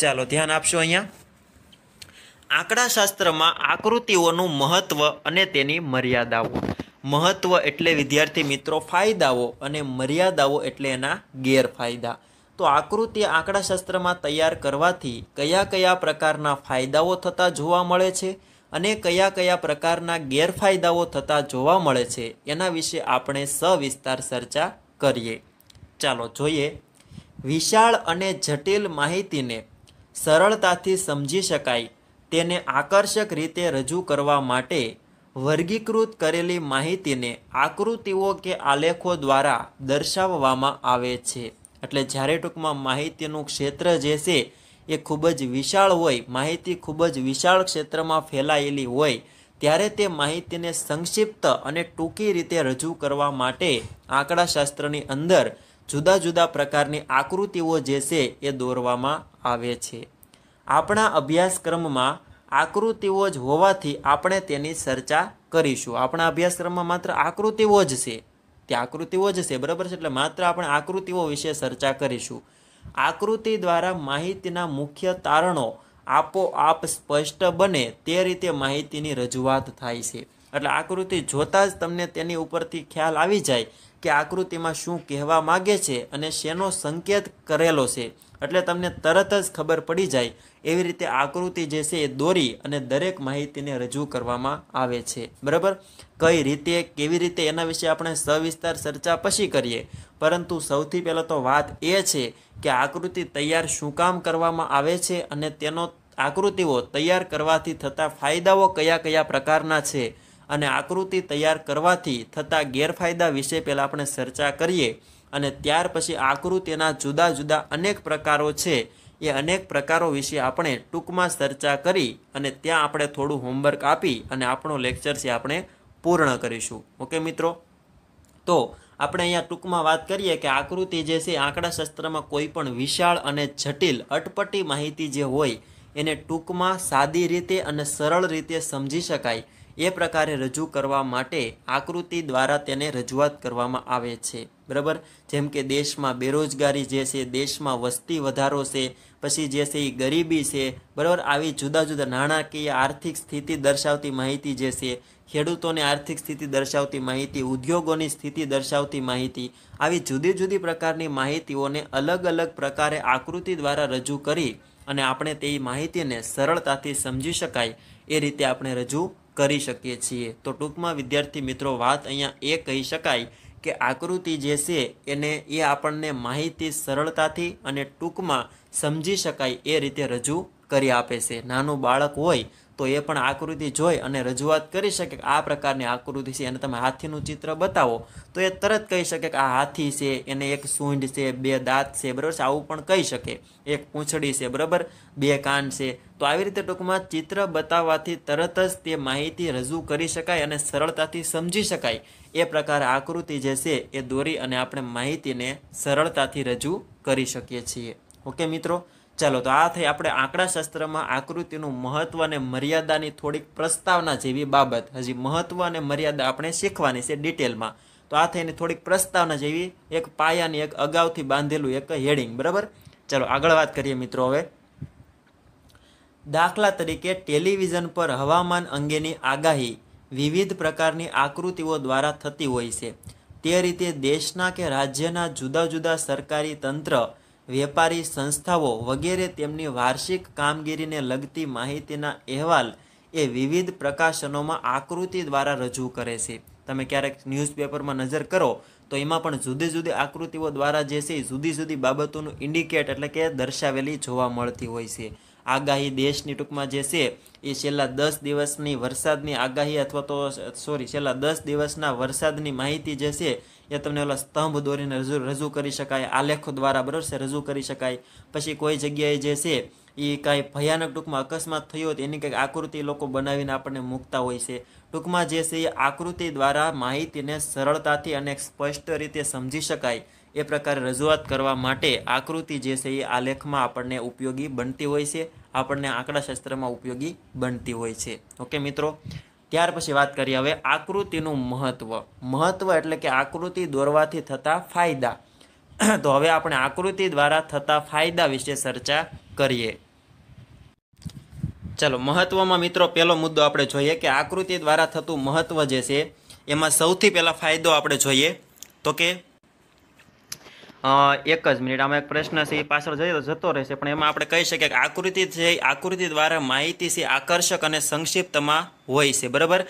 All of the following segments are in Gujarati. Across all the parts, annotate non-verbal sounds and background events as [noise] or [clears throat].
ચાલો ધ્યાન આપશો અહીંયા આંકડાશાસ્ત્રમાં આકૃતિઓનું મહત્ત્વ અને તેની મર્યાદાઓ મહત્ત્વ એટલે વિદ્યાર્થી મિત્રો ફાયદાઓ અને મર્યાદાઓ એટલે એના ગેરફાયદા તો આકૃતિ આંકડાશાસ્ત્રમાં તૈયાર કરવાથી કયા કયા પ્રકારના ફાયદાઓ થતા જોવા મળે છે અને કયા કયા પ્રકારના ગેરફાયદાઓ થતા જોવા મળે છે એના વિશે આપણે સવિસ્તાર ચર્ચા કરીએ ચાલો જોઈએ વિશાળ અને જટિલ માહિતીને સરળતાથી સમજી શકાય તેને આકર્ષક રીતે રજૂ કરવા માટે વર્ગીકૃત કરેલી માહિતીને આકૃતિઓ કે આલેખો દ્વારા દર્શાવવામાં આવે છે એટલે જ્યારે ટૂંકમાં માહિતીનું ક્ષેત્ર જે છે એ ખૂબ જ વિશાળ હોય માહિતી ખૂબ જ વિશાળ ક્ષેત્રમાં ફેલાયેલી હોય ત્યારે તે માહિતીને સંક્ષિપ્ત અને ટૂંકી રીતે રજૂ કરવા માટે આંકડાશાસ્ત્રની અંદર જુદા જુદા પ્રકારની આકૃતિઓ જે છે એ દોરવામાં આવે છે આપણા અભ્યાસક્રમમાં આકૃતિઓ જ હોવાથી આપણે તેની ચર્ચા કરીશું આપણા અભ્યાસક્રમમાં માત્ર આકૃતિઓ જ છે તે આકૃતિઓ જ છે બરાબર છે એટલે માત્ર આપણે આકૃતિઓ વિશે ચર્ચા કરીશું આકૃતિ દ્વારા માહિતીના મુખ્ય તારણો આપોઆપ સ્પષ્ટ બને તે રીતે માહિતીની રજૂઆત થાય છે એટલે આકૃતિ જોતાં જ તમને તેની ઉપરથી ખ્યાલ આવી જાય કે આકૃતિમાં શું કહેવા માગે છે અને શેનો સંકેત કરેલો છે એટલે તમને તરત જ ખબર પડી જાય એવી રીતે આકૃતિ જે છે એ દોરી અને દરેક માહિતીને રજૂ કરવામાં આવે છે બરાબર કઈ રીતે કેવી રીતે એના વિશે આપણે સવિસ્તાર ચર્ચા પછી કરીએ પરંતુ સૌથી પહેલાં તો વાત એ છે કે આકૃતિ તૈયાર શું કામ કરવામાં આવે છે અને તેનો આકૃતિઓ તૈયાર કરવાથી થતા ફાયદાઓ કયા કયા પ્રકારના છે અને આકૃતિ તૈયાર કરવાથી થતા ગેરફાયદા વિશે પહેલાં આપણે ચર્ચા કરીએ અને ત્યાર પછી આકૃતિના જુદા જુદા અનેક પ્રકારો છે એ અનેક પ્રકારો વિશે આપણે ટૂંકમાં ચર્ચા કરી અને ત્યાં આપણે થોડું હોમવર્ક આપી અને આપણો લેક્ચર છે આપણે પૂર્ણ કરીશું ઓકે મિત્રો તો આપણે અહીંયા ટૂંકમાં વાત કરીએ કે આકૃતિ જે છે આંકડાશાસ્ત્રમાં કોઈ પણ વિશાળ અને જટિલ અટપટી માહિતી જે હોય એને ટૂંકમાં સાદી રીતે અને સરળ રીતે સમજી શકાય એ પ્રકારે રજૂ કરવા માટે આકૃતિ દ્વારા તેને રજૂઆત કરવામાં આવે છે બરાબર જેમ કે દેશમાં બેરોજગારી જે છે દેશમાં વસ્તી વધારો છે પછી જે છે એ ગરીબી છે બરાબર આવી જુદા જુદા નાણાકીય આર્થિક સ્થિતિ દર્શાવતી માહિતી જે છે ખેડૂતોને આર્થિક સ્થિતિ દર્શાવતી માહિતી ઉદ્યોગોની સ્થિતિ દર્શાવતી માહિતી આવી જુદી જુદી પ્રકારની માહિતીઓને અલગ અલગ પ્રકારે આકૃતિ દ્વારા રજૂ કરી અને આપણે તે માહિતીને સરળતાથી સમજી શકાય એ રીતે આપણે રજૂ કરી શકીએ છીએ તો ટૂંકમાં વિદ્યાર્થી મિત્રો વાત અહીંયા એ કહી શકાય કે આકૃતિ જે છે એને એ આપણને માહિતી સરળતાથી અને ટૂંકમાં સમજી શકાય એ રીતે રજૂ કરી આપે છે નાનું બાળક હોય તો એ પણ આકૃતિ જોઈ અને રજૂઆત કરી શકે કે આ પ્રકારની આકૃતિ છે અને તમે હાથીનું ચિત્ર બતાવો તો એ તરત કહી શકે કે આ હાથી છે એને એક સૂંઢ છે બે દાંત છે બરાબર છે આવું પણ કહી શકે એક પૂંછડી છે બરાબર બે કાન છે તો આવી રીતે ટૂંકમાં ચિત્ર બતાવવાથી તરત જ તે માહિતી રજૂ કરી શકાય અને સરળતાથી સમજી શકાય એ પ્રકારે આકૃતિ જે છે એ દોરી અને આપણે માહિતીને સરળતાથી રજૂ કરી શકીએ છીએ ઓકે મિત્રો ચાલો તો આ થઈ આપણે આંકડાશાસ્ત્રમાં આકૃતિનું મહત્વ અને મર્યાદાની થોડીક પ્રસ્તાવના જેવી બાબત હજી મહત્વ અને મર્યાદા આપણે શીખવાની છે ડિટેલમાં તો આ થઈને થોડીક પ્રસ્તાવના જેવી એક પાયાની એક અગાઉથી બાંધેલું એક હેડિંગ બરાબર ચાલો આગળ વાત કરીએ મિત્રો હવે દાખલા તરીકે ટેલિવિઝન પર હવામાન અંગેની આગાહી વિવિધ પ્રકારની આકૃતિઓ દ્વારા થતી હોય છે તે રીતે દેશના કે રાજ્યના જુદા જુદા સરકારી તંત્ર વેપારી સંસ્થાઓ વગેરે તેમની વાર્ષિક કામગીરીને લગતી માહિતીના અહેવાલ એ વિવિધ પ્રકાશનોમાં આકૃતિ દ્વારા રજૂ કરે છે તમે ક્યારેક ન્યૂઝપેપરમાં નજર કરો તો એમાં પણ જુદી જુદી આકૃતિઓ દ્વારા જે છે જુદી જુદી બાબતોનું ઇન્ડિકેટ એટલે કે દર્શાવેલી જોવા મળતી હોય છે આગાહી દેશની ટૂંકમાં જે છે એ છેલ્લા દસ દિવસની વરસાદની આગાહી અથવા તો સોરી છેલ્લા દસ દિવસના વરસાદની માહિતી જે છે એ તમને ઓલા સ્તંભ દોરીને રજૂ રજૂ કરી શકાય આલેખો દ્વારા બરાબર છે રજૂ કરી શકાય પછી કોઈ જગ્યાએ જે છે એ કાંઈ ભયાનક ટૂંકમાં અકસ્માત થયો તો એની કંઈક આકૃતિ લોકો બનાવીને આપણને મૂકતા હોય છે ટૂંકમાં જે છે એ આકૃતિ દ્વારા માહિતીને સરળતાથી અને સ્પષ્ટ રીતે સમજી શકાય એ પ્રકારે રજૂઆત કરવા માટે આકૃતિ જે છે એ આલેખમાં આપણને ઉપયોગી બનતી હોય છે આપણને આંકડાશાસ્ત્રમાં ઉપયોગી બનતી હોય છે ઓકે મિત્રો ત્યાર પછી વાત કરીએ હવે આકૃતિનું મહત્ત્વ મહત્ત્વ એટલે કે આકૃતિ દોરવાથી થતા ફાયદા [clears throat] તો હવે આપણે આકૃતિ દ્વારા થતા ફાયદા વિશે ચર્ચા કરીએ ચાલો મહત્વમાં મિત્રો પહેલો મુદ્દો આપણે જોઈએ કે આકૃતિ દ્વારા થતું મહત્વ જે છે એમાં સૌથી પહેલાં ફાયદો આપણે જોઈએ તો કે એક જ મિનિટ આમાં એક પ્રશ્ન છે એ પાછળ જઈએ તો જતો રહેશે પણ એમાં આપણે કહી શકીએ કે આકૃતિ છે આકૃતિ દ્વારા માહિતી છે આકર્ષક અને સંક્ષિપ્તમાં હોય છે બરાબર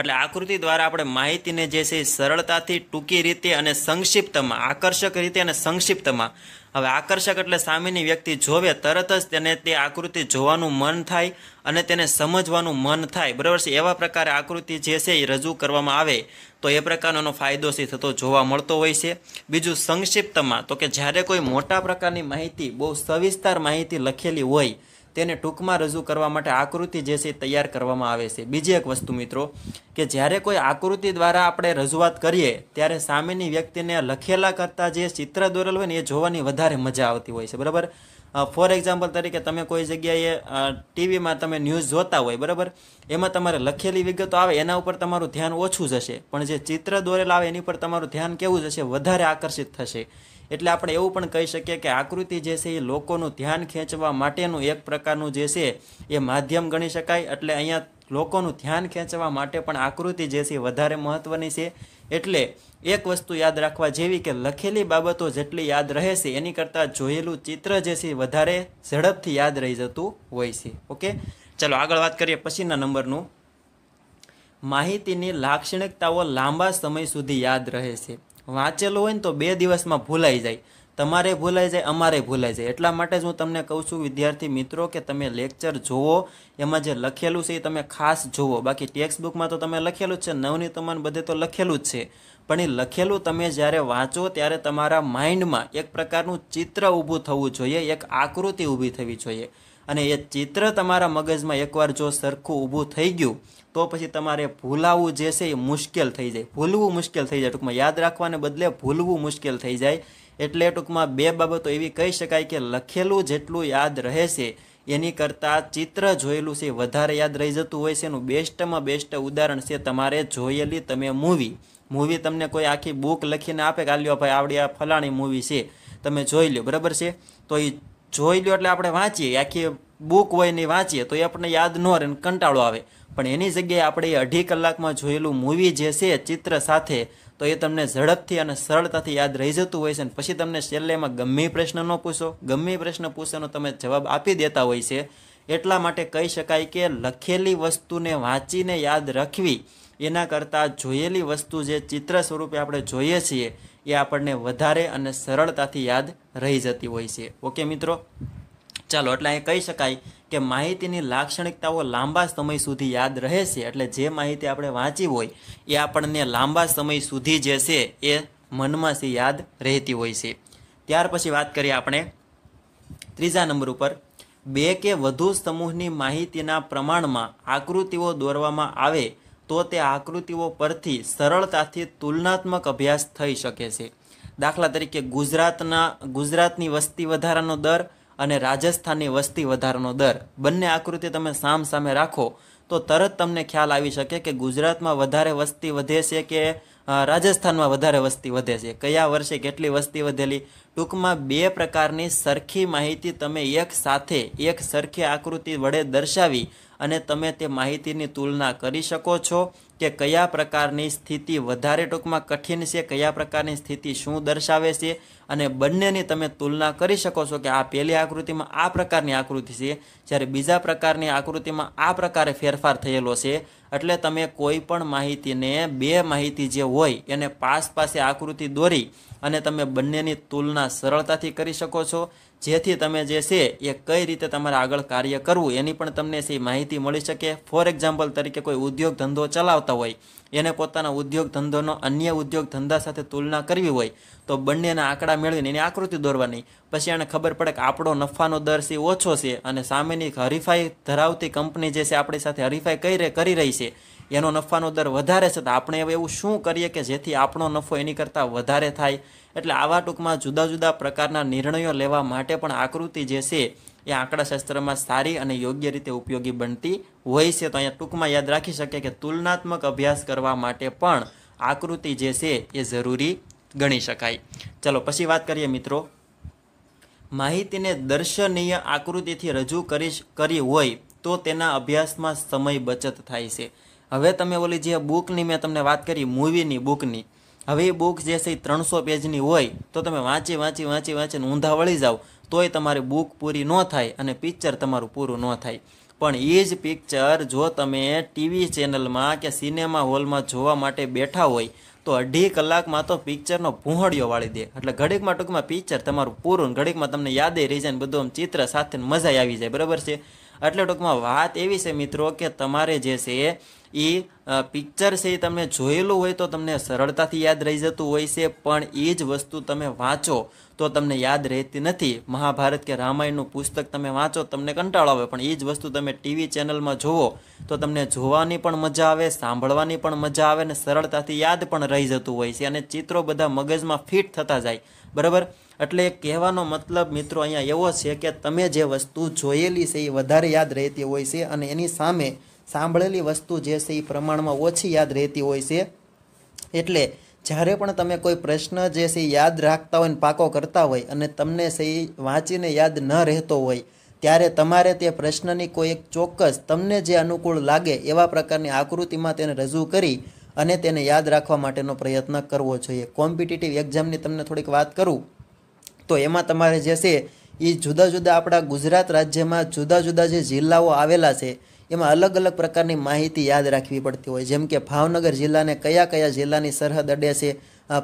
એટલે આકૃતિ દ્વારા આપણે માહિતીને જે છે સરળતાથી ટૂંકી રીતે અને સંક્ષિપ્તમાં આકર્ષક રીતે અને સંક્ષિપ્તમાં હવે આકર્ષક એટલે સામેની વ્યક્તિ જોવે તરત જ તેને તે આકૃતિ જોવાનું મન થાય અને તેને સમજવાનું મન થાય બરાબર છે એવા પ્રકારે આકૃતિ જે છે એ રજૂ કરવામાં આવે તો એ પ્રકારનો ફાયદો છે થતો જોવા મળતો હોય છે બીજું સંક્ષિપ્તમાં તો કે જ્યારે કોઈ મોટા પ્રકારની માહિતી બહુ સવિસ્તાર માહિતી લખેલી હોય તેને ટૂંકમાં રજૂ કરવા માટે આકૃતિ જે છે તૈયાર કરવામાં આવે છે બીજી એક વસ્તુ મિત્રો કે જ્યારે કોઈ આકૃતિ દ્વારા આપણે રજૂઆત કરીએ ત્યારે સામેની વ્યક્તિને લખેલા કરતાં જે ચિત્ર દોરેલ હોય ને એ જોવાની વધારે મજા આવતી હોય છે બરાબર ફોર એક્ઝામ્પલ તરીકે તમે કોઈ જગ્યાએ ટીવીમાં તમે ન્યૂઝ જોતા હોય બરાબર એમાં તમારે લખેલી વિગતો આવે એના ઉપર તમારું ધ્યાન ઓછું જશે પણ જે ચિત્ર દોરેલા આવે એની પર તમારું ધ્યાન કેવું જશે વધારે આકર્ષિત થશે એટલે આપણે એવું પણ કહી શકીએ કે આકૃતિ જે છે એ લોકોનું ધ્યાન ખેંચવા માટેનું એક પ્રકારનું જે છે એ માધ્યમ ગણી શકાય એટલે અહીંયા લોકોનું ધ્યાન ખેંચવા માટે પણ આકૃતિ જે છે વધારે મહત્ત્વની છે એટલે એક વસ્તુ યાદ રાખવા જેવી કે લખેલી બાબતો જેટલી યાદ રહે છે એની કરતાં જોયેલું ચિત્ર જે છે વધારે ઝડપથી યાદ રહી જતું હોય છે ઓકે ચલો આગળ વાત કરીએ પછીના નંબરનું માહિતીની લાક્ષણિકતાઓ લાંબા સમય સુધી યાદ રહે છે વાંચેલું હોય ને તો બે દિવસમાં ભૂલાઈ જાય તમારે ભૂલાઈ જાય અમારે ભૂલાઈ જાય એટલા માટે જ હું તમને કહું છું વિદ્યાર્થી મિત્રો કે તમે લેક્ચર જુઓ એમાં જે લખેલું છે એ તમે ખાસ જુઓ બાકી ટેક્સ્ટ બુકમાં તો તમે લખેલું જ છે નવનીતમાં બધે તો લખેલું જ છે પણ એ લખેલું તમે જ્યારે વાંચો ત્યારે તમારા માઇન્ડમાં એક પ્રકારનું ચિત્ર ઊભું થવું જોઈએ એક આકૃતિ ઊભી થવી જોઈએ અને એ ચિત્ર તમારા મગજમાં એકવાર જો સરખું ઊભું થઈ ગયું તો પછી તમારે ભૂલાવવું જે છે એ મુશ્કેલ થઈ જાય ભૂલવું મુશ્કેલ થઈ જાય ટૂંકમાં યાદ રાખવાને બદલે ભૂલવું મુશ્કેલ થઈ જાય એટલે ટૂંકમાં બે બાબતો એવી કહી શકાય કે લખેલું જેટલું યાદ રહે છે એની કરતાં ચિત્ર જોયેલું છે વધારે યાદ રહી જતું હોય છે એનું બેસ્ટમાં બેસ્ટ ઉદાહરણ છે તમારે જોયેલી તમે મૂવી મૂવી તમને કોઈ આખી બુક લખીને આપે કે આલ્યો ભાઈ આવડી આ ફલાણી મૂવી છે તમે જોઈ લો બરાબર છે તો એ જોઈ લો એટલે આપણે વાંચીએ આખી બુક હોય ને વાંચીએ તો એ આપણને યાદ ન રહે કંટાળો આવે પણ એની જગ્યાએ આપણે એ અઢી કલાકમાં જોયેલું મૂવી જે છે ચિત્ર સાથે તો એ તમને ઝડપથી અને સરળતાથી યાદ રહી જતું હોય છે અને પછી તમને છેલ્લેમાં ગમે પ્રશ્ન ન પૂછો ગમે પ્રશ્ન પૂછવાનો તમે જવાબ આપી દેતા હોય છે એટલા માટે કહી શકાય કે લખેલી વસ્તુને વાંચીને યાદ રાખવી એના કરતાં જોયેલી વસ્તુ જે ચિત્ર સ્વરૂપે આપણે જોઈએ છીએ એ આપણને વધારે અને સરળતાથી યાદ રહી જતી હોય છે ઓકે મિત્રો ચાલો એટલે અહીં કહી શકાય કે માહિતીની લાક્ષણિકતાઓ લાંબા સમય સુધી યાદ રહે છે એટલે જે માહિતી આપણે વાંચી હોય એ આપણને લાંબા સમય સુધી જે છે એ મનમાંથી યાદ રહેતી હોય છે ત્યાર પછી વાત કરીએ આપણે ત્રીજા નંબર ઉપર બે કે વધુ સમૂહની માહિતીના પ્રમાણમાં આકૃતિઓ દોરવામાં આવે તો તે આકૃતિઓ પરથી સરળતાથી તુલનાત્મક અભ્યાસ થઈ શકે છે દાખલા તરીકે ગુજરાતના ગુજરાતની વસ્તી વધારાનો દર અને રાજસ્થાનની વસ્તી વધારાનો દર બંને આકૃતિ તમે સામ સામે રાખો તો તરત તમને ખ્યાલ આવી શકે કે ગુજરાતમાં વધારે વસ્તી વધે છે કે રાજસ્થાનમાં વધારે વસ્તી વધે છે કયા વર્ષે કેટલી વસ્તી વધેલી ટૂંકમાં બે પ્રકારની સરખી માહિતી તમે એક સાથે એક સરખી આકૃતિ વડે દર્શાવી અને તમે તે માહિતીની તુલના કરી શકો છો કે કયા પ્રકારની સ્થિતિ વધારે ટૂંકમાં કઠિન છે કયા પ્રકારની સ્થિતિ શું દર્શાવે છે અને બંનેની તમે તુલના કરી શકો છો કે આ પહેલી આકૃતિમાં આ પ્રકારની આકૃતિ છે જ્યારે બીજા પ્રકારની આકૃતિમાં આ પ્રકારે ફેરફાર થયેલો છે એટલે તમે કોઈ પણ માહિતીને બે માહિતી જે હોય એને પાસ પાસે આકૃતિ દોરી અને તમે બંનેની તુલના સરળતાથી કરી શકો છો જેથી તમે જે છે એ કઈ રીતે તમારે આગળ કાર્ય કરવું એની પણ તમને છે માહિતી મળી શકે ફોર એક્ઝામ્પલ તરીકે કોઈ ઉદ્યોગ ધંધો ચલાવતા હોય એને પોતાના ઉદ્યોગ ધંધોનો અન્ય ઉદ્યોગ ધંધા સાથે તુલના કરવી હોય તો બંનેના આંકડા મેળવીને એની આકૃતિ દોરવાની પછી એને ખબર પડે કે આપણો નફાનો દર છે ઓછો છે અને સામેની હરીફાઈ ધરાવતી કંપની જે છે આપણી સાથે હરીફાઈ કઈ કરી રહી છે એનો નફાનો દર વધારે છે તો આપણે એવું શું કરીએ કે જેથી આપણો નફો એની કરતાં વધારે થાય એટલે આવા ટૂંકમાં જુદા જુદા પ્રકારના નિર્ણયો લેવા માટે પણ આકૃતિ જે છે એ આંકડાશાસ્ત્રમાં સારી અને યોગ્ય રીતે ઉપયોગી બનતી હોય છે તો અહીંયા ટૂંકમાં યાદ રાખી શકે કે તુલનાત્મક અભ્યાસ કરવા માટે પણ આકૃતિ જે છે એ જરૂરી ગણી શકાય ચલો પછી વાત કરીએ મિત્રો માહિતીને દર્શનીય આકૃતિથી રજૂ કરી કરી હોય તો તેના અભ્યાસમાં સમય બચત થાય છે હવે તમે ઓલી જે બુકની મેં તમને વાત કરી મૂવીની બુકની હવે એ બુક જે છે એ ત્રણસો પેજની હોય તો તમે વાંચી વાંચી વાંચી વાંચીને ઊંધા વળી જાઓ તોય તમારી બુક પૂરી ન થાય અને પિક્ચર તમારું પૂરું ન થાય પણ એ જ પિક્ચર જો તમે ટીવી ચેનલમાં કે સિનેમા હોલમાં જોવા માટે બેઠા હોય તો અઢી કલાકમાં તો પિક્ચરનો ભૂંહળિયો વાળી દે એટલે ઘડીકમાં ટૂંકમાં પિક્ચર તમારું પૂરું ઘડીકમાં તમને યાદે રહી જાય બધું આમ ચિત્ર સાથે મજા આવી જાય બરાબર છે એટલે ટૂંકમાં વાત એવી છે મિત્રો કે તમારે જે છે એ પિક્ચર છે એ તમે જોયેલું હોય તો તમને સરળતાથી યાદ રહી જતું હોય છે પણ એ જ વસ્તુ તમે વાંચો તો તમને યાદ રહેતી નથી મહાભારત કે રામાયણનું પુસ્તક તમે વાંચો તમને કંટાળો આવે પણ એ જ વસ્તુ તમે ટીવી ચેનલમાં જુઓ તો તમને જોવાની પણ મજા આવે સાંભળવાની પણ મજા આવે અને સરળતાથી યાદ પણ રહી જતું હોય છે અને ચિત્રો બધા મગજમાં ફિટ થતા જાય બરાબર એટલે કહેવાનો મતલબ મિત્રો અહીંયા એવો છે કે તમે જે વસ્તુ જોયેલી છે એ વધારે યાદ રહેતી હોય છે અને એની સામે સાંભળેલી વસ્તુ જે છે એ પ્રમાણમાં ઓછી યાદ રહેતી હોય છે એટલે જ્યારે પણ તમે કોઈ પ્રશ્ન જે છે યાદ રાખતા હોય ને પાકો કરતા હોય અને તમને છે વાંચીને યાદ ન રહેતો હોય ત્યારે તમારે તે પ્રશ્નની કોઈ એક ચોક્કસ તમને જે અનુકૂળ લાગે એવા પ્રકારની આકૃતિમાં તેને રજૂ કરી અને તેને યાદ રાખવા માટેનો પ્રયત્ન કરવો જોઈએ કોમ્પિટિટિવ એક્ઝામની તમને થોડીક વાત કરું તો એમાં તમારે જે છે એ જુદા જુદા આપણા ગુજરાત રાજ્યમાં જુદા જુદા જે જિલ્લાઓ આવેલા છે એમાં અલગ અલગ પ્રકારની માહિતી યાદ રાખવી પડતી હોય જેમ કે ભાવનગર જિલ્લાને કયા કયા જિલ્લાની સરહદ અડે છે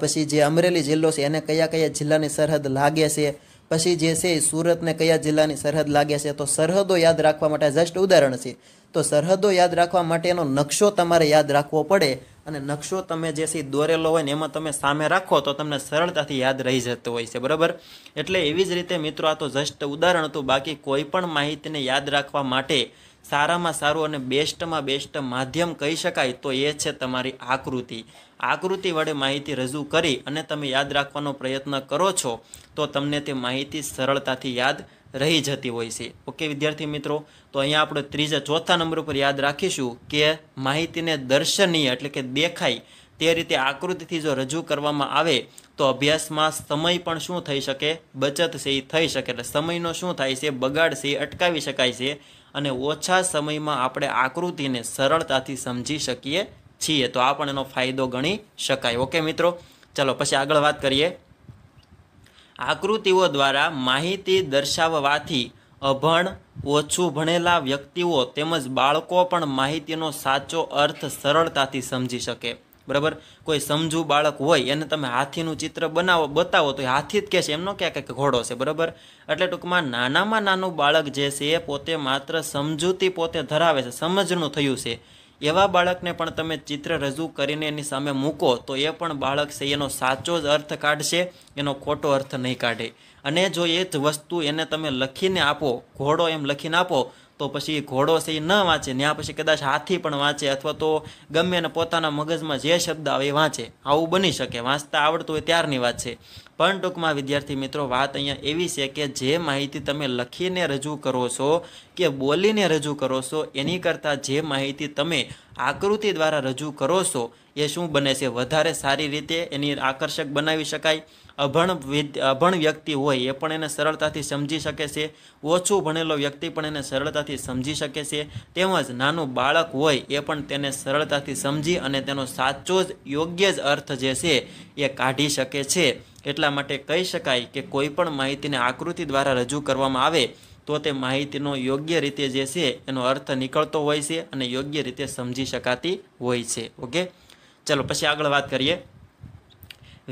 પછી જે અમરેલી જિલ્લો છે એને કયા કયા જિલ્લાની સરહદ લાગે છે પછી જે છે સુરતને કયા જિલ્લાની સરહદ લાગે છે તો સરહદો યાદ રાખવા માટે જસ્ટ ઉદાહરણ છે તો સરહદો યાદ રાખવા માટેનો નકશો તમારે યાદ રાખવો પડે અને નકશો તમે જે સી દોરેલો હોય ને એમાં તમે સામે રાખો તો તમને સરળતાથી યાદ રહી જતો હોય છે બરાબર એટલે એવી જ રીતે મિત્રો આ તો જસ્ટ ઉદાહરણ હતું બાકી કોઈ પણ માહિતીને યાદ રાખવા માટે સારામાં સારું અને બેસ્ટમાં બેસ્ટ માધ્યમ કહી શકાય તો એ છે તમારી આકૃતિ આકૃતિ વડે માહિતી રજૂ કરી અને તમે યાદ રાખવાનો પ્રયત્ન કરો છો તો તમને તે માહિતી સરળતાથી યાદ રહી જતી હોય છે ઓકે વિદ્યાર્થી મિત્રો તો અહીંયા આપણે ત્રીજા ચોથા નંબર ઉપર યાદ રાખીશું કે માહિતીને દર્શનીય એટલે કે દેખાય તે રીતે આકૃતિથી જો રજૂ કરવામાં આવે તો અભ્યાસમાં સમય પણ શું થઈ શકે બચત છે એ થઈ શકે એટલે સમયનો શું થાય છે બગાડ છે અટકાવી શકાય છે અને ઓછા સમયમાં આપણે આકૃતિને સરળતાથી સમજી શકીએ છીએ તો આ પણ એનો ફાયદો ગણી શકાય ઓકે મિત્રો ચલો પછી આગળ વાત કરીએ આકૃતિઓ દ્વારા માહિતી દર્શાવવાથી અભણ ઓછું ભણેલા વ્યક્તિઓ તેમજ બાળકો પણ માહિતીનો સાચો અર્થ સરળતાથી સમજી શકે બરાબર કોઈ સમજુ બાળક હોય એને તમે હાથીનું ચિત્ર બનાવો બતાવો તો એ હાથી જ કહેશે એમનો ક્યાં કે ઘોડો છે બરાબર એટલે ટૂંકમાં નાનામાં નાનું બાળક જે છે એ પોતે માત્ર સમજૂતી પોતે ધરાવે છે સમજનું થયું છે એવા બાળકને પણ તમે ચિત્ર રજૂ કરીને એની સામે મૂકો તો એ પણ બાળક છે એનો સાચો જ અર્થ કાઢશે એનો ખોટો અર્થ નહીં કાઢે અને જો એ જ વસ્તુ એને તમે લખીને આપો ઘોડો એમ લખીને આપો તો પછી ઘોડો છે એ ન વાંચે ત્યાં પછી કદાચ હાથી પણ વાંચે અથવા તો ગમે અને પોતાના મગજમાં જે શબ્દ આવે એ વાંચે આવું બની શકે વાંચતા આવડતું હોય ત્યારની વાત છે પણ ટૂંકમાં વિદ્યાર્થી મિત્રો વાત અહીંયા એવી છે કે જે માહિતી તમે લખીને રજૂ કરો છો કે બોલીને રજૂ કરો છો એની કરતાં જે માહિતી તમે આકૃતિ દ્વારા રજૂ કરો છો એ શું બને છે વધારે સારી રીતે એની આકર્ષક બનાવી શકાય અભણ અભણ વ્યક્તિ હોય એ પણ એને સરળતાથી સમજી શકે છે ઓછું ભણેલો વ્યક્તિ પણ એને સરળતાથી સમજી શકે છે તેમજ નાનું બાળક હોય એ પણ તેને સરળતાથી સમજી અને તેનો સાચો જ યોગ્ય જ અર્થ જે છે એ કાઢી શકે છે એટલા માટે કહી શકાય કે કોઈપણ માહિતીને આકૃતિ દ્વારા રજૂ કરવામાં આવે તો તે માહિતીનો યોગ્ય રીતે જે છે એનો અર્થ નીકળતો હોય છે અને યોગ્ય રીતે સમજી શકાતી હોય છે ઓકે ચલો પછી આગળ વાત કરીએ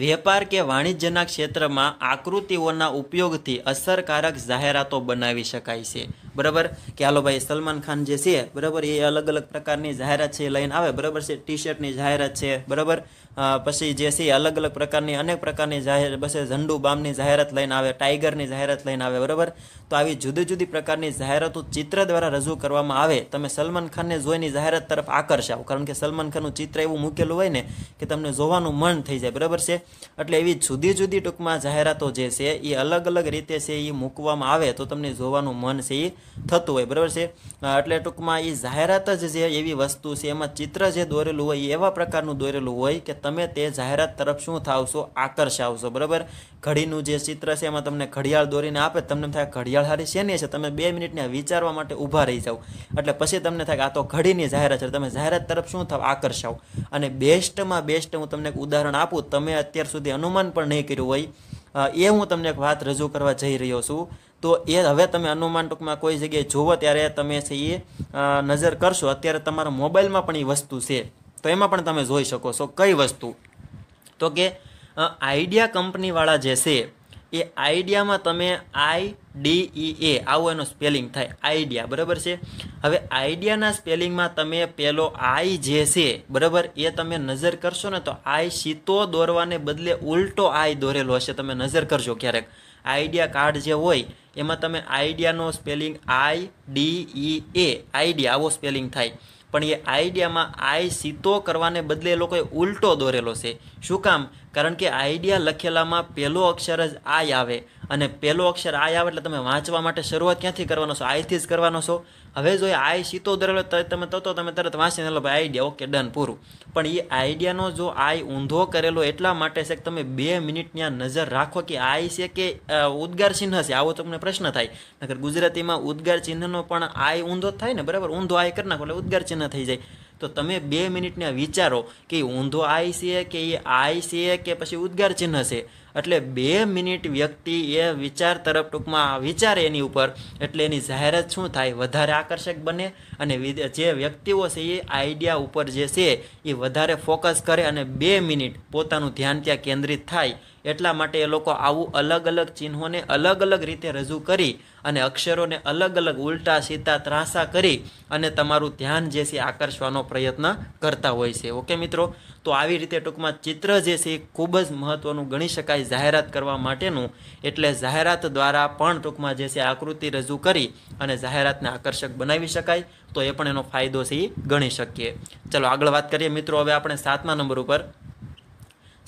વેપાર કે વાણિજ્યના ક્ષેત્રમાં આકૃતિઓના ઉપયોગથી અસરકારક જાહેરાતો બનાવી શકાય છે બરાબર કે હાલો ભાઈ સલમાન ખાન જે છે બરાબર એ અલગ અલગ પ્રકારની જાહેરાત છે લઈને આવે બરાબર છે ટી શર્ટની જાહેરાત છે બરાબર પછી જે છે અલગ અલગ પ્રકારની અનેક પ્રકારની જાહેર બસે ઝંડુ બામની જાહેરાત લઈને આવે ટાઈગરની જાહેરાત લઈને આવે બરાબર તો આવી જુદી જુદી પ્રકારની જાહેરાતો ચિત્ર દ્વારા રજૂ કરવામાં આવે તમે સલમાન ખાનને જોઈને જાહેરાત તરફ આકર્ષાવ કારણ કે સલમાન ખાનનું ચિત્ર એવું મૂકેલું હોય ને કે તમને જોવાનું મન થઈ જાય બરાબર છે એટલે એવી જુદી જુદી ટૂંકમાં જાહેરાતો જે છે એ અલગ અલગ રીતે છે એ મૂકવામાં આવે તો તમને જોવાનું મન છે એ થતું હોય બરાબર છે એટલે ટૂંકમાં એ જાહેરાત જ જે એવી વસ્તુ છે એમાં ચિત્ર જે દોરેલું હોય એ એવા પ્રકારનું દોરેલું હોય કે તમે તે જાહેરાત તરફ શું થાવશો આકર્ષાવશો બરાબર ઘડીનું જે ચિત્ર છે એમાં તમને ઘડિયાળ દોરીને આપે તમને થાય ઘડિયાળ હારી શેની છે તમે બે મિનિટને વિચારવા માટે ઊભા રહી જાઓ એટલે પછી તમને થાય કે આ તો ઘડીની જાહેરાત છે તમે જાહેરાત તરફ શું થાવ આકર્ષાવ અને બેસ્ટમાં બેસ્ટ હું તમને એક ઉદાહરણ આપું તમે અત્યાર સુધી અનુમાન પણ નહીં કર્યું હોય એ હું તમને એક વાત રજૂ કરવા જઈ રહ્યો છું તો એ હવે તમે અનુમાન ટૂંકમાં કોઈ જગ્યાએ જુઓ ત્યારે તમે છે એ નજર કરશો અત્યારે તમારા મોબાઈલમાં પણ એ વસ્તુ છે તો એમાં પણ તમે જોઈ શકો છો કઈ વસ્તુ તો કે આઈડિયા કંપનીવાળા જે છે એ આઈડિયામાં તમે આઈ ડી ઈ એ આવું એનો સ્પેલિંગ થાય આઈડિયા બરાબર છે હવે આઈડિયાના સ્પેલિંગમાં તમે પેલો આઈ જે છે બરાબર એ તમે નજર કરશો ને તો આઈ સીતો દોરવાને બદલે ઉલટો આઈ દોરેલો હશે તમે નજર કરજો ક્યારેક આઈડિયા કાર્ડ જે હોય એમાં તમે આઈડિયાનો spelling I D E A idea આવો સ્પેલિંગ થાય પણ એ આઈડિયામાં આય સીતો કરવાને બદલે એ લોકોએ ઉલટો દોરેલો છે શું કામ કારણ કે આઈડિયા લખેલામાં પહેલો અક્ષર જ આય આવે અને પહેલો અક્ષર આય આવે એટલે તમે વાંચવા માટે શરૂઆત ક્યાંથી કરવાનો છો આયથી જ કરવાનો છો હવે જો એ આય સીતો દરેલો તમે તો તમે તરત વાંચીને લો ભાઈ આઈડિયા ઓકે ડન પૂરું પણ એ આઈડિયાનો જો આય ઊંધો કરેલો એટલા માટે છે કે તમે બે મિનિટ ત્યાં નજર રાખો કે આય છે કે ઉદ્ગાર ચિહ્ન છે આવો તમને પ્રશ્ન થાય નગર ગુજરાતીમાં ઉદ્ગાર ચિહ્નનો પણ આય ઊંધો થાય ને બરાબર ઊંધો આય કરી નાખો એટલે ઉદ્ગાર ચિહ્ન થઈ જાય તો તમે બે મિનિટને વિચારો કે ઊંધો આય છે કે એ આય છે કે પછી ઉદ્ગાર ચિહ્ન છે એટલે બે મિનિટ વ્યક્તિ એ વિચાર તરફ ટૂંકમાં વિચારે એની ઉપર એટલે એની જાહેરાત શું થાય વધારે આકર્ષક બને અને જે વ્યક્તિઓ છે એ આઈડિયા ઉપર જે છે એ વધારે ફોકસ કરે અને બે મિનિટ પોતાનું ધ્યાન ત્યાં કેન્દ્રિત થાય એટલા માટે એ લોકો આવું અલગ અલગ ચિહ્નોને અલગ અલગ રીતે રજૂ કરી અને અક્ષરોને અલગ અલગ ઉલટા સીતા ત્રાસા કરી અને તમારું ધ્યાન જે છે આકર્ષવાનો પ્રયત્ન કરતા હોય છે ઓકે મિત્રો તો આવી રીતે ટૂંકમાં ચિત્ર જે છે ખૂબ જ મહત્ત્વનું ગણી શકાય જાહેરાત કરવા માટેનું એટલે જાહેરાત દ્વારા પણ ટૂંકમાં જે છે આકૃતિ રજૂ કરી અને જાહેરાતને આકર્ષક બનાવી શકાય તો એ પણ એનો ફાયદો છે ગણી શકીએ ચલો આગળ વાત કરીએ મિત્રો હવે આપણે સાતમા નંબર ઉપર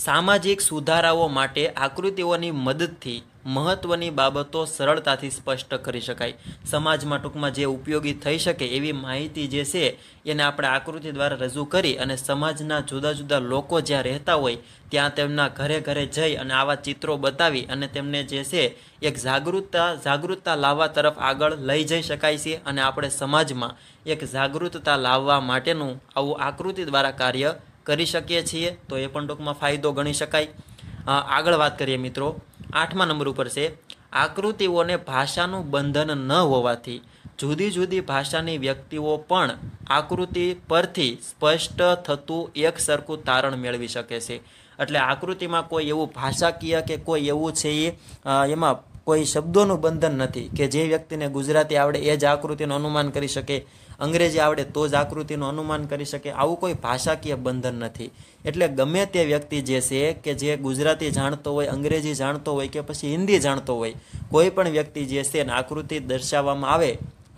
સામાજિક સુધારાઓ માટે આકૃતિઓની મદદથી મહત્ત્વની બાબતો સરળતાથી સ્પષ્ટ કરી શકાય સમાજમાં ટૂંકમાં જે ઉપયોગી થઈ શકે એવી માહિતી જે છે એને આપણે આકૃતિ દ્વારા રજૂ કરી અને સમાજના જુદા જુદા લોકો જ્યાં રહેતા હોય ત્યાં તેમના ઘરે ઘરે જઈ અને આવા ચિત્રો બતાવી અને તેમને જે છે એક જાગૃતતા જાગૃતતા લાવવા તરફ આગળ લઈ જઈ શકાય છે અને આપણે સમાજમાં એક જાગૃતતા લાવવા માટેનું આવું આકૃતિ દ્વારા કાર્ય કરી શકીએ છીએ તો એ પણ ટૂંકમાં ફાયદો ગણી શકાય આગળ વાત કરીએ મિત્રો આઠમા નંબર ઉપર છે આકૃતિઓને ભાષાનું બંધન ન હોવાથી જુદી જુદી ભાષાની વ્યક્તિઓ પણ આકૃતિ પરથી સ્પષ્ટ થતું એક સરખું તારણ મેળવી શકે છે એટલે આકૃતિમાં કોઈ એવું ભાષાકીય કે કોઈ એવું છે એ એમાં કોઈ શબ્દોનું બંધન નથી કે જે વ્યક્તિને ગુજરાતી આવડે એ જ આકૃતિનું અનુમાન કરી શકે અંગ્રેજી આવડે તો જ આકૃતિનું અનુમાન કરી શકે આવું કોઈ ભાષાકીય બંધન નથી એટલે ગમે તે વ્યક્તિ જે છે કે જે ગુજરાતી જાણતો હોય અંગ્રેજી જાણતો હોય કે પછી હિન્દી જાણતો હોય કોઈ પણ વ્યક્તિ જે છે એને આકૃતિ દર્શાવવામાં આવે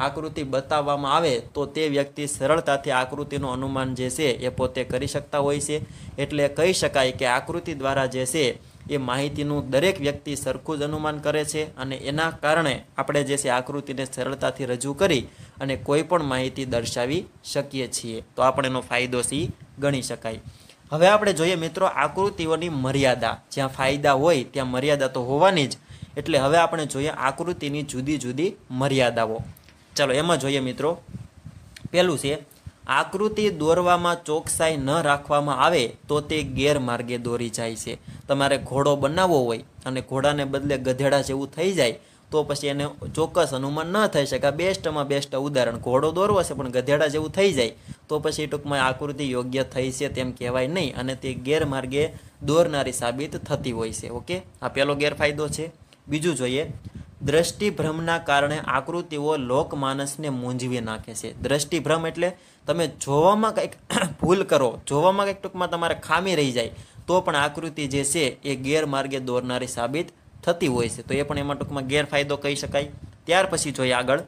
આકૃતિ બતાવવામાં આવે તો તે વ્યક્તિ સરળતાથી આકૃતિનું અનુમાન જે છે એ પોતે કરી શકતા હોય છે એટલે કહી શકાય કે આકૃતિ દ્વારા જે છે એ માહિતીનું દરેક વ્યક્તિ સરખું જ અનુમાન કરે છે અને એના કારણે આપણે જે છે આકૃતિને સરળતાથી રજૂ કરી અને કોઈ પણ માહિતી દર્શાવી શકીએ છીએ તો આપણે એનો ફાયદો સી ગણી શકાય હવે આપણે જોઈએ મિત્રો આકૃતિઓની મર્યાદા જ્યાં ફાયદા હોય ત્યાં મર્યાદા તો હોવાની જ એટલે હવે આપણે જોઈએ આકૃતિની જુદી જુદી મર્યાદાઓ ચાલો એમાં જોઈએ મિત્રો પહેલું છે આકૃતિ દોરવામાં ચોકસાઈ ન રાખવામાં આવે તો તે ગેરમાર્ગે દોરી જાય છે તમારે ઘોડો બનાવવો હોય અને ઘોડાને બદલે ગધેડા જેવું થઈ જાય તો પછી એને ચોક્કસ અનુમાન ન થઈ શકે બેસ્ટમાં બેસ્ટ ઉદાહરણ ઘોડો દોરવો છે પણ ગધેડા જેવું થઈ જાય તો પછી ટૂંકમાં આકૃતિ યોગ્ય થઈ છે તેમ કહેવાય નહીં અને તે ગેરમાર્ગે દોરનારી સાબિત થતી હોય છે ઓકે આ પહેલો ગેરફાયદો છે બીજું જોઈએ દ્રષ્ટિભ્રમના કારણે આકૃતિઓ લોકમાનસને મૂંઝવી નાખે છે દ્રષ્ટિભ્રમ એટલે તમે જોવામાં કંઈક [clears throat] ભૂલ કરો જોવામાં કંઈક ટૂંકમાં તમારે ખામી રહી જાય તો પણ આકૃતિ જે છે એ ગેરમાર્ગે દોરનારી સાબિત થતી હોય છે તો એ પણ એમાં ટૂંકમાં ગેરફાયદો કહી શકાય ત્યાર પછી જોઈએ આગળ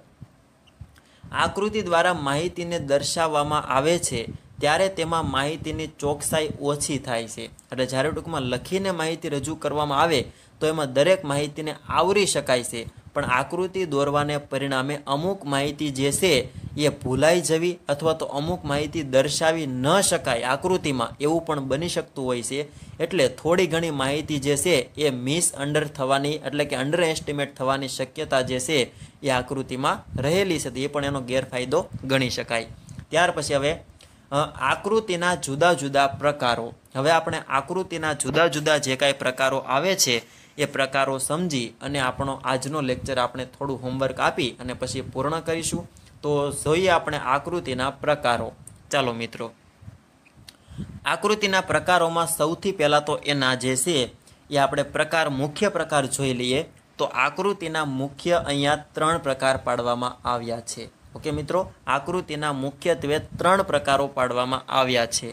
આકૃતિ દ્વારા માહિતીને દર્શાવવામાં આવે છે ત્યારે તેમાં માહિતીની ચોકસાઈ ઓછી થાય છે એટલે જ્યારે ટૂંકમાં લખીને માહિતી રજૂ કરવામાં આવે તો એમાં દરેક માહિતીને આવરી શકાય છે પણ આકૃતિ દોરવાને પરિણામે અમુક માહિતી જે છે એ ભૂલાઈ જવી અથવા તો અમુક માહિતી દર્શાવી ન શકાય આકૃતિમાં એવું પણ બની શકતું હોય છે એટલે થોડી ઘણી માહિતી જે છે એ મિસ અંડર થવાની એટલે કે અંડર એસ્ટિમેટ થવાની શક્યતા જે છે એ આકૃતિમાં રહેલી છે તો એ પણ એનો ગેરફાયદો ગણી શકાય ત્યાર પછી હવે આકૃતિના જુદા જુદા પ્રકારો હવે આપણે આકૃતિના જુદા જુદા જે કાંઈ પ્રકારો આવે છે એ પ્રકારો સમજી અને આપણો આજનો લેક્ચર આપણે થોડું હોમવર્ક આપી અને પછી પૂર્ણ કરીશું તો જોઈએ આપણે આકૃતિના પ્રકારો ચાલો મિત્રો આકૃતિના પ્રકારોમાં સૌથી પહેલાં તો એના જે છે એ આપણે પ્રકાર મુખ્ય પ્રકાર જોઈ લઈએ તો આકૃતિના મુખ્ય અહીંયા ત્રણ પ્રકાર પાડવામાં આવ્યા છે ઓકે મિત્રો આકૃતિના મુખ્યત્વે ત્રણ પ્રકારો પાડવામાં આવ્યા છે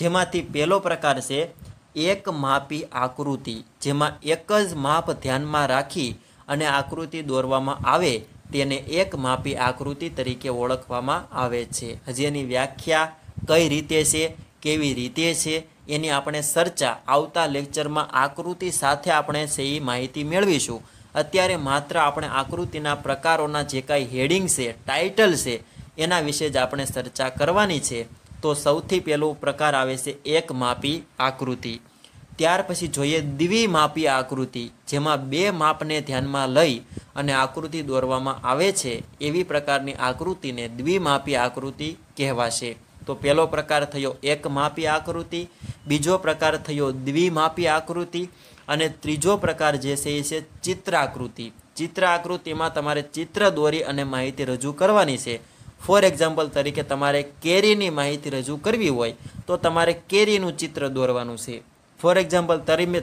જેમાંથી પહેલો પ્રકાર છે એક માપી આકૃતિ જેમાં એક જ માપ ધ્યાનમાં રાખી અને આકૃતિ દોરવામાં આવે તેને એક માપી આકૃતિ તરીકે ઓળખવામાં આવે છે હજી એની વ્યાખ્યા કઈ રીતે છે કેવી રીતે છે એની આપણે ચર્ચા આવતા લેક્ચરમાં આકૃતિ સાથે આપણે સહી માહિતી મેળવીશું અત્યારે માત્ર આપણે આકૃતિના પ્રકારોના જે કાંઈ હેડિંગ છે ટાઇટલ છે એના વિશે જ આપણે ચર્ચા કરવાની છે તો સૌથી પહેલો પ્રકાર આવે છે એક માપી આકૃતિ ત્યાર પછી જોઈએ દ્વિ માપી આકૃતિ જેમાં બે માપને ધ્યાનમાં લઈ અને આકૃતિ દોરવામાં આવે છે એવી પ્રકારની આકૃતિને દ્વિ માપી આકૃતિ કહેવાશે તો પહેલો પ્રકાર થયો એક માપી આકૃતિ બીજો પ્રકાર થયો દ્વિ માપી આકૃતિ અને ત્રીજો પ્રકાર જે છે એ છે ચિત્રાકૃતિ ચિત્રાકૃતિમાં તમારે ચિત્ર દોરી અને માહિતી રજૂ કરવાની છે ફોર એક્ઝામ્પલ તરીકે તમારે કેરીની માહિતી રજૂ કરવી હોય તો તમારે કેરીનું ચિત્ર દોરવાનું છે ફોર એક્ઝામ્પલ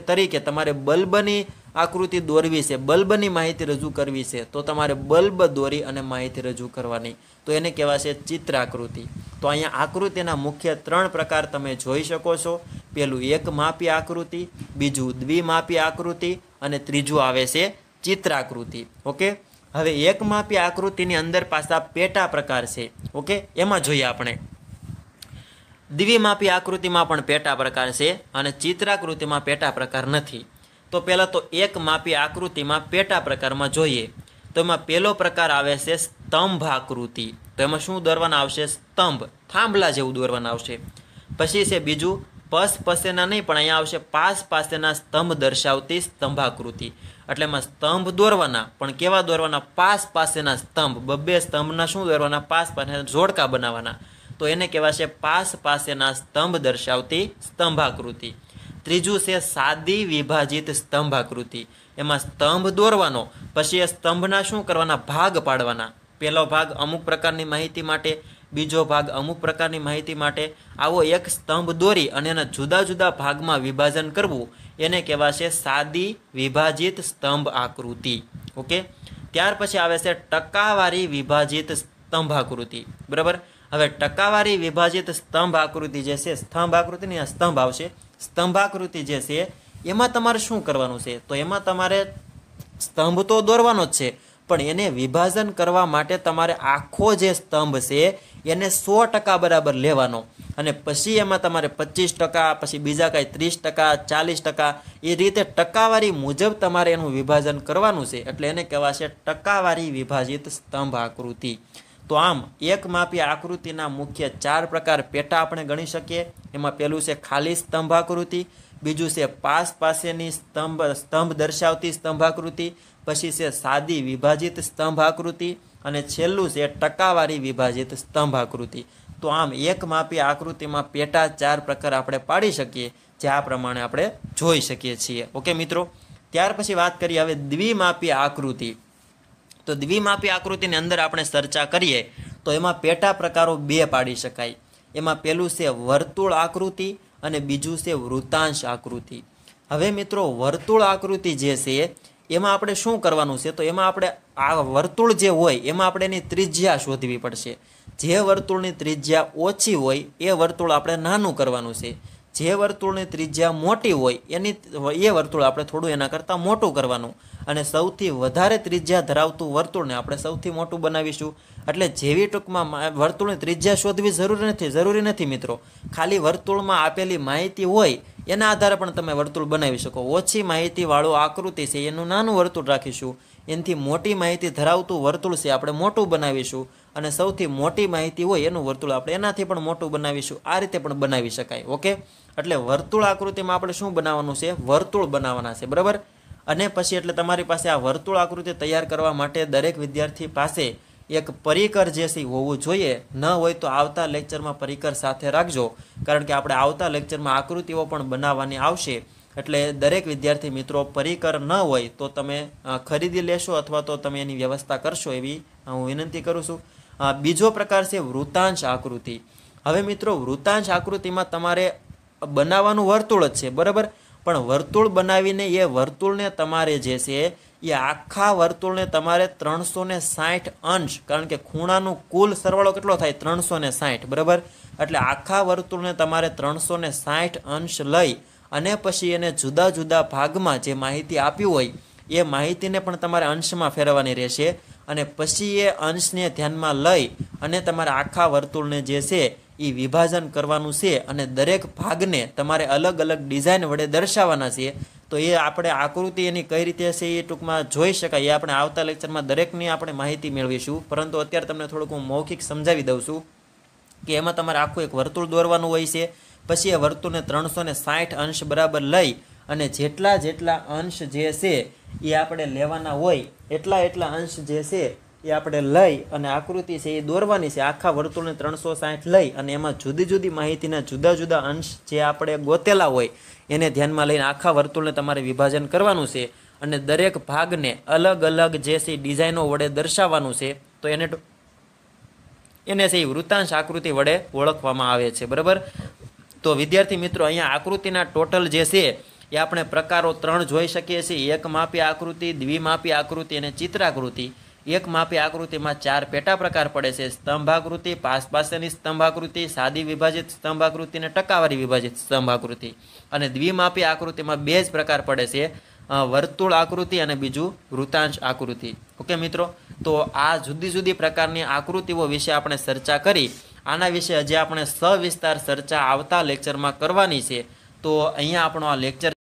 તરીકે તમારે બલ્બની આકૃતિ દોરવી છે બલ્બની માહિતી રજૂ કરવી છે તો તમારે બલ્બ દોરી અને માહિતી રજૂ કરવાની તો એને કહેવાશે ચિત્ર આકૃતિ તો અહીંયા આકૃતિના મુખ્ય ત્રણ પ્રકાર તમે જોઈ શકો છો પહેલું એક માપી આકૃતિ બીજું દ્વિમાપી આકૃતિ અને ત્રીજું આવે છે ચિત્ર આકૃતિ ઓકે હવે એક માપી આકૃતિની અંદર પાછા પેટા પ્રકાર છે ઓકે એમાં જોઈએ આપણે દ્વિમાપી આકૃતિમાં પણ પેટા પ્રકાર છે અને ચિત્રાકૃતિમાં પેટા પ્રકાર નથી તો પહેલાં તો એક માપી આકૃતિમાં પેટા પ્રકારમાં જોઈએ તો એમાં પહેલો પ્રકાર આવે છે સ્તંભ આકૃતિ તો એમાં શું દોરવાના આવશે સ્તંભ થાંભલા જેવું દોરવાના આવશે પછી છે બીજું પસ પસેના નહીં પણ અહીંયા આવશે પાસ પાસેના સ્તંભ દર્શાવતી સ્તંભાકૃતિ એટલે એમાં સ્તંભ દોરવાના પણ કેવા દોરવાના પાસ પાસેના સ્તંભ બબ્બે સ્તંભના શું દોરવાના પાસ પાસે જોડકા બનાવવાના તો એને કહેવાશે પાસ પાસેના સ્તંભ દર્શાવતી સ્તંભાકૃતિ ત્રીજું છે સાદી વિભાજિત સ્તંભ આકૃતિ એમાં સ્તંભ દોરવાનો પછી એ સ્તંભના શું કરવાના ભાગ પાડવાના પહેલો ભાગ અમુક પ્રકારની માહિતી માટે બીજો ભાગ અમુક પ્રકારની માહિતી માટે આવો એક સ્તંભ દોરી અને એના જુદા જુદા ભાગમાં વિભાજન કરવું એને કહેવાશે સાદી વિભાજિત સ્તંભ આકૃતિ ઓકે ત્યાર પછી આવે છે ટકાવારી વિભાજિત સ્તંભ આકૃતિ બરાબર હવે ટકાવારી વિભાજિત સ્તંભ આકૃતિ જે છે સ્તંભ આકૃતિની સ્તંભ આવશે સ્તંભાકૃતિ જે છે એમાં તમારે શું કરવાનું છે તો એમાં તમારે સ્તંભ તો દોરવાનો જ છે પણ એને વિભાજન કરવા માટે તમારે આખો જે સ્તંભ છે એને સો ટકા બરાબર લેવાનો અને પછી એમાં તમારે પચીસ ટકા પછી બીજા કાંઈ ત્રીસ ટકા ચાલીસ ટકા એ રીતે ટકાવારી મુજબ તમારે એનું વિભાજન કરવાનું છે એટલે એને કહેવાશે ટકાવારી વિભાજિત સ્તંભ આકૃતિ તો આમ એક માપી આકૃતિના મુખ્ય ચાર પ્રકાર પેટા આપણે ગણી શકીએ એમાં પહેલું છે ખાલી સ્તંભાકૃતિ બીજું છે પાસ પાસેની સ્તંભ સ્તંભ દર્શાવતી સ્તંભાકૃતિ પછી છે સાદી વિભાજિત સ્તંભાકૃતિ અને છેલ્લું છે ટકાવારી વિભાજિત સ્તંભાકૃતિ તો આમ એક માપી આકૃતિમાં પેટા ચાર પ્રકાર આપણે પાડી શકીએ જે આ પ્રમાણે આપણે જોઈ શકીએ છીએ ઓકે મિત્રો ત્યાર પછી વાત કરીએ હવે દ્વિમાપી આકૃતિ તો દ્વિમાપી આકૃતિની અંદર આપણે ચર્ચા કરીએ તો એમાં પેટા પ્રકારો બે પાડી શકાય એમાં પહેલું છે વર્તુળ આકૃતિ અને બીજું છે વૃતાંશ આકૃતિ હવે મિત્રો વર્તુળ આકૃતિ જે છે એમાં આપણે શું કરવાનું છે તો એમાં આપણે આ વર્તુળ જે હોય એમાં આપણે એની ત્રિજ્યા શોધવી પડશે જે વર્તુળની ત્રિજ્યા ઓછી હોય એ વર્તુળ આપણે નાનું કરવાનું છે જે વર્તુળની ત્રિજ્યા મોટી હોય એની એ વર્તુળ આપણે થોડું એના કરતાં મોટું કરવાનું અને સૌથી વધારે ત્રિજ્યા ધરાવતું વર્તુળને આપણે સૌથી મોટું બનાવીશું એટલે જેવી ટૂંકમાં વર્તુળની ત્રિજ્યા શોધવી જરૂરી નથી જરૂરી નથી મિત્રો ખાલી વર્તુળમાં આપેલી માહિતી હોય એના આધારે પણ તમે વર્તુળ બનાવી શકો ઓછી માહિતીવાળું આકૃતિ છે એનું નાનું વર્તુળ રાખીશું એનથી મોટી માહિતી ધરાવતું વર્તુળ છે આપણે મોટું બનાવીશું અને સૌથી મોટી માહિતી હોય એનું વર્તુળ આપણે એનાથી પણ મોટું બનાવીશું આ રીતે પણ બનાવી શકાય ઓકે એટલે વર્તુળ આકૃતિમાં આપણે શું બનાવવાનું છે વર્તુળ બનાવવાના છે બરાબર અને પછી એટલે તમારી પાસે આ વર્તુળ આકૃતિ તૈયાર કરવા માટે દરેક વિદ્યાર્થી પાસે એક પરિકર જે છે હોવું જોઈએ ન હોય તો આવતા લેક્ચરમાં પરિકર સાથે રાખજો કારણ કે આપણે આવતા લેક્ચરમાં આકૃતિઓ પણ બનાવવાની આવશે એટલે દરેક વિદ્યાર્થી મિત્રો પરિકર ન હોય તો તમે ખરીદી લેશો અથવા તો તમે એની વ્યવસ્થા કરશો એવી હું વિનંતી કરું છું બીજો પ્રકાર છે વૃતાંશ આકૃતિ હવે મિત્રો વૃતાંશ આકૃતિમાં તમારે બનાવવાનું વર્તુળ જ છે બરાબર પણ વર્તુળ બનાવીને એ વર્તુળને તમારે જે છે એ આખા વર્તુળને તમારે ત્રણસો ને સાઠ અંશ કારણ કે ખૂણાનું કુલ સરવાળો કેટલો થાય ત્રણસો ને સાઠ બરાબર એટલે આખા વર્તુળને તમારે ત્રણસો ને સાઠ અંશ લઈ અને પછી એને જુદા જુદા ભાગમાં જે માહિતી આપી હોય એ માહિતીને પણ તમારે અંશમાં ફેરવવાની રહેશે અને પછી એ અંશને ધ્યાનમાં લઈ અને તમારા આખા વર્તુળને જે છે એ વિભાજન કરવાનું છે અને દરેક ભાગને તમારે અલગ અલગ ડિઝાઇન વડે દર્શાવવાના છે તો એ આપણે આકૃતિ એની કઈ રીતે છે એ ટૂંકમાં જોઈ શકાય એ આપણે આવતા લેક્ચરમાં દરેકની આપણે માહિતી મેળવીશું પરંતુ અત્યારે તમને થોડુંક હું મૌખિક સમજાવી દઉં છું કે એમાં તમારે આખું એક વર્તુળ દોરવાનું હોય છે પછી એ વર્તુળને ત્રણસો અંશ બરાબર લઈ અને જેટલા જેટલા અંશ જે છે એ આપણે લેવાના હોય એટલા એટલા અંશ જે છે એ આપણે લઈ અને આકૃતિ છે એ દોરવાની છે આખા વર્તુળને ત્રણસો સાઠ લઈ અને એમાં જુદી જુદી માહિતીના જુદા જુદા અંશ જે આપણે ગોતેલા હોય એને ધ્યાનમાં લઈને આખા વર્તુળને તમારે વિભાજન કરવાનું છે અને દરેક ભાગને અલગ અલગ જે છે ડિઝાઇનો વડે દર્શાવવાનું છે તો એને એને છે એ વૃત્તાંશ આકૃતિ વડે ઓળખવામાં આવે છે બરાબર તો વિદ્યાર્થી મિત્રો અહીંયા આકૃતિના ટોટલ જે છે એ આપણે પ્રકારો ત્રણ જોઈ શકીએ છીએ એક માપી આકૃતિ દ્વિમાપી આકૃતિ અને ચિત્રાકૃતિ એક માપી આકૃતિમાં ચાર પેટા પ્રકાર પડે છે સ્તંભાકૃતિ પાસ પાસેની સ્તંભાકૃતિ સાદી વિભાજિત સ્તંભાકૃતિ અને ટકાવારી વિભાજિત સ્તંભાકૃતિ અને દ્વિમાપી આકૃતિમાં બે જ પ્રકાર પડે છે વર્તુળ આકૃતિ અને બીજું વૃતાંશ આકૃતિ ઓકે મિત્રો તો આ જુદી જુદી પ્રકારની આકૃતિઓ વિશે આપણે ચર્ચા કરી આના વિશે હજી આપણે સવિસ્તાર ચર્ચા આવતા લેક્ચરમાં કરવાની છે તો અહીંયા આપણો આ લેક્ચર